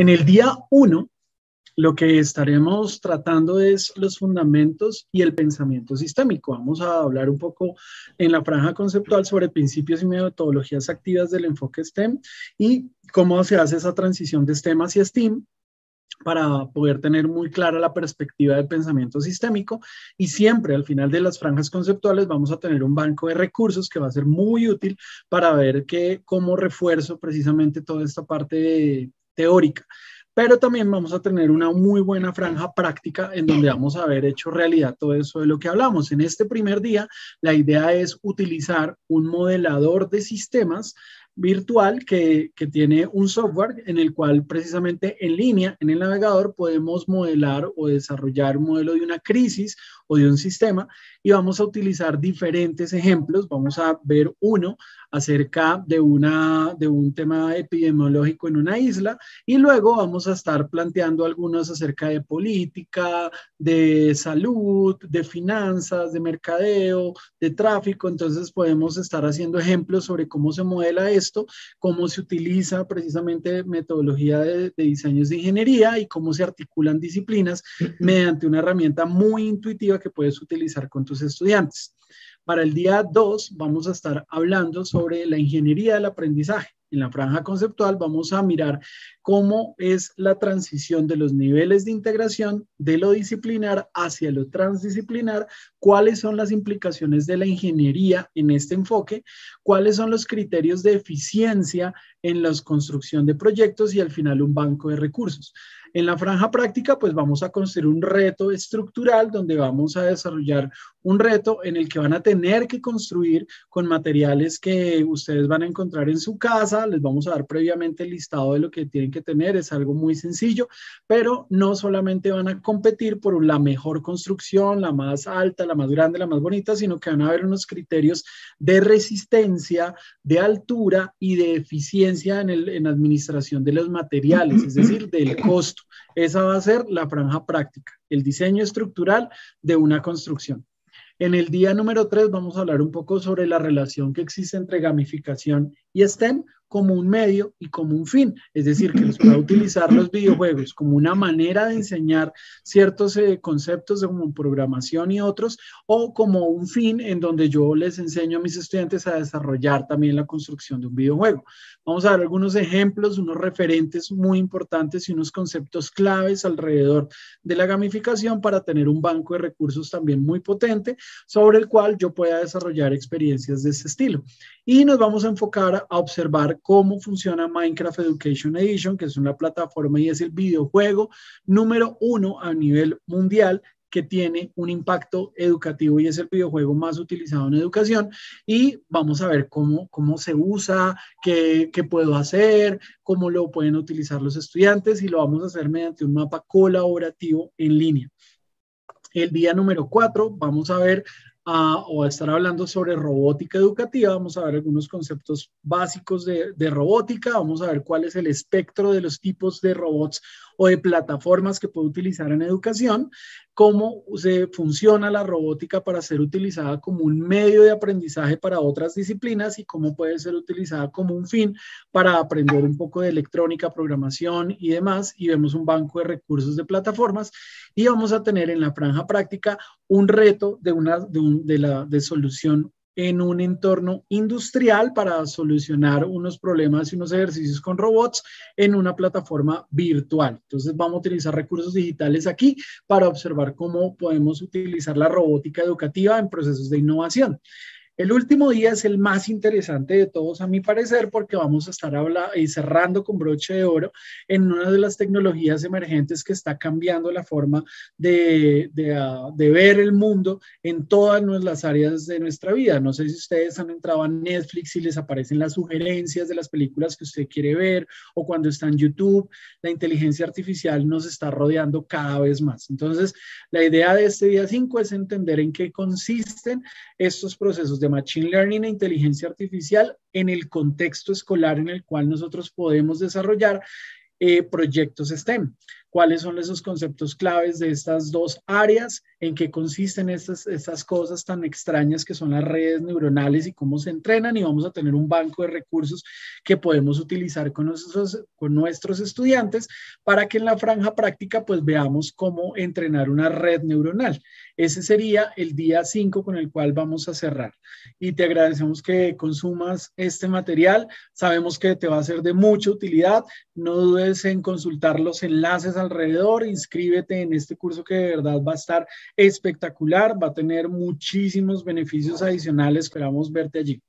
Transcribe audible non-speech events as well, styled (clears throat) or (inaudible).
En el día 1, lo que estaremos tratando es los fundamentos y el pensamiento sistémico. Vamos a hablar un poco en la franja conceptual sobre principios y metodologías activas del enfoque STEM y cómo se hace esa transición de STEM hacia STEAM para poder tener muy clara la perspectiva del pensamiento sistémico y siempre al final de las franjas conceptuales vamos a tener un banco de recursos que va a ser muy útil para ver que cómo refuerzo precisamente toda esta parte de teórica, pero también vamos a tener una muy buena franja práctica en donde vamos a haber hecho realidad todo eso de lo que hablamos. En este primer día, la idea es utilizar un modelador de sistemas virtual que, tiene un software en el cual precisamente en línea, en el navegador, podemos modelar o desarrollar un modelo de una crisis o de un sistema y vamos a utilizar diferentes ejemplos. Vamos a ver uno acerca de, una, de un tema epidemiológico en una isla y luego vamos a estar planteando algunos acerca de política, de salud, de finanzas, de mercadeo, de tráfico. Entonces podemos estar haciendo ejemplos sobre cómo se modela eso cómo se utiliza precisamente metodología de, de diseños de ingeniería y cómo se articulan disciplinas mediante una herramienta muy intuitiva que puedes utilizar con tus estudiantes. Para el día 2 vamos a estar hablando sobre la ingeniería del aprendizaje en la franja conceptual vamos a mirar cómo es la transición de los niveles de integración de lo disciplinar hacia lo transdisciplinar, cuáles son las implicaciones de la ingeniería en este enfoque, cuáles son los criterios de eficiencia en la construcción de proyectos y al final un banco de recursos. En la franja práctica, pues vamos a construir un reto estructural donde vamos a desarrollar un reto en el que van a tener que construir con materiales que ustedes van a encontrar en su casa. Les vamos a dar previamente el listado de lo que tienen que tener. Es algo muy sencillo, pero no solamente van a competir por la mejor construcción, la más alta, la más grande, la más bonita, sino que van a haber unos criterios de resistencia, de altura y de eficiencia en, la administración de los materiales, es decir, del (clears throat) costo. Esa va a ser la franja práctica, el diseño estructural de una construcción. En el día número 3 vamos a hablar un poco sobre la relación que existe entre gamificación y STEM como un medio y como un fin, es decir, que los pueda (clears throat) utilizar los videojuegos como una manera de enseñar ciertos eh, conceptos de como programación y otros, o como un fin en donde yo les enseño a mis estudiantes a desarrollar también la construcción de un videojuego. Vamos a ver algunos ejemplos, unos referentes muy importantes y unos conceptos claves alrededor de la gamificación para tener un banco de recursos también muy potente sobre el cual yo pueda desarrollar experiencias de ese estilo y nos vamos a enfocar a observar cómo funciona Minecraft Education Edition, que es una plataforma y es el videojuego número uno a nivel mundial que tiene un impacto educativo y es el videojuego más utilizado en educación. Y vamos a ver cómo, cómo se usa, qué, qué, puedo hacer, cómo lo pueden utilizar los estudiantes y lo vamos a hacer mediante un mapa colaborativo en línea. El día número cuatro vamos a ver o estar hablando sobre robótica educativa. Vamos a ver algunos conceptos básicos de, de robótica, vamos a ver cuál es el espectro de los tipos de robots o de plataformas que puede utilizar en educación, cómo se funciona la robótica para ser utilizada como un medio de aprendizaje para otras disciplinas y cómo puede ser utilizada como un fin para aprender un poco de electrónica, programación y demás. Y vemos un banco de recursos de plataformas y vamos a tener en la franja práctica un reto de, una, la de solución en un entorno industrial para solucionar unos problemas y unos ejercicios con robots en una plataforma virtual. Entonces vamos a utilizar recursos digitales aquí para observar cómo podemos utilizar la robótica educativa en procesos de innovación. El último día es el más interesante de todos, a mi parecer, porque vamos a estar hablando y eh, cerrando con broche de oro en una de las tecnologías emergentes que está cambiando la forma de, de ah, ver el mundo en todas las áreas de nuestra vida. No sé si ustedes han entrado a Netflix y les aparecen las sugerencias de las películas que usted quiere ver o cuando está en YouTube, la inteligencia artificial nos está rodeando cada vez más. Entonces, la idea de este día 5 es entender en qué consisten estos procesos de Machine Learning e inteligencia artificial en el contexto escolar en el cual nosotros podemos desarrollar eh, proyectos STEM cuáles son esos conceptos claves de estas dos áreas, en qué consisten estas, estas cosas tan extrañas que son las redes neuronales y cómo se entrenan y vamos a tener un banco de recursos que podemos utilizar con nuestros, con nuestros estudiantes para que en la franja práctica pues veamos cómo entrenar una red neuronal. Ese sería el día 5 con el cual vamos a cerrar y te agradecemos que consumas este material. Sabemos que te va a ser de mucha utilidad. No dudes en consultar los enlaces alrededor, inscríbete en este curso que de verdad va a estar espectacular, va a tener muchísimos beneficios adicionales, esperamos verte allí.